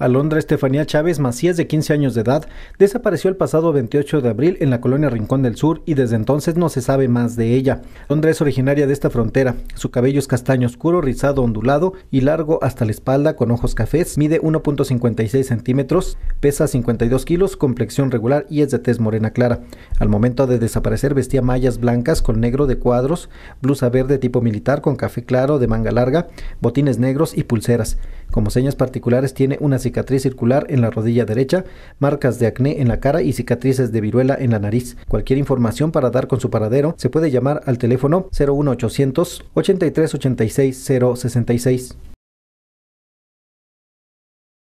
Alondra Estefanía Chávez Macías, de 15 años de edad, desapareció el pasado 28 de abril en la colonia Rincón del Sur y desde entonces no se sabe más de ella. Alondra es originaria de esta frontera. Su cabello es castaño oscuro, rizado, ondulado y largo hasta la espalda con ojos cafés. Mide 1.56 centímetros, pesa 52 kilos, complexión regular y es de tez morena clara. Al momento de desaparecer vestía mallas blancas con negro de cuadros, blusa verde tipo militar con café claro de manga larga, botines negros y pulseras. Como señas particulares tiene una cicatriz circular en la rodilla derecha, marcas de acné en la cara y cicatrices de viruela en la nariz. Cualquier información para dar con su paradero se puede llamar al teléfono 01800 8386 066.